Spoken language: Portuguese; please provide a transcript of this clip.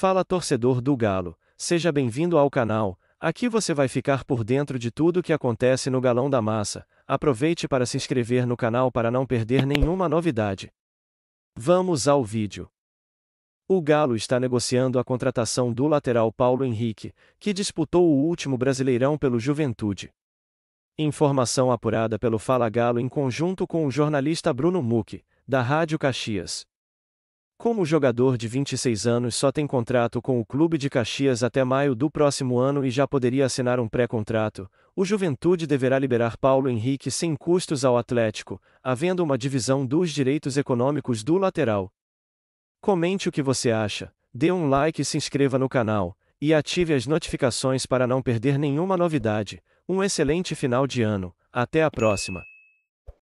Fala torcedor do Galo, seja bem-vindo ao canal. Aqui você vai ficar por dentro de tudo o que acontece no Galão da Massa. Aproveite para se inscrever no canal para não perder nenhuma novidade. Vamos ao vídeo. O Galo está negociando a contratação do lateral Paulo Henrique, que disputou o último Brasileirão pelo Juventude. Informação apurada pelo Fala Galo em conjunto com o jornalista Bruno Muck, da Rádio Caxias. Como o jogador de 26 anos só tem contrato com o clube de Caxias até maio do próximo ano e já poderia assinar um pré-contrato, o Juventude deverá liberar Paulo Henrique sem custos ao Atlético, havendo uma divisão dos direitos econômicos do lateral. Comente o que você acha, dê um like e se inscreva no canal, e ative as notificações para não perder nenhuma novidade. Um excelente final de ano, até a próxima!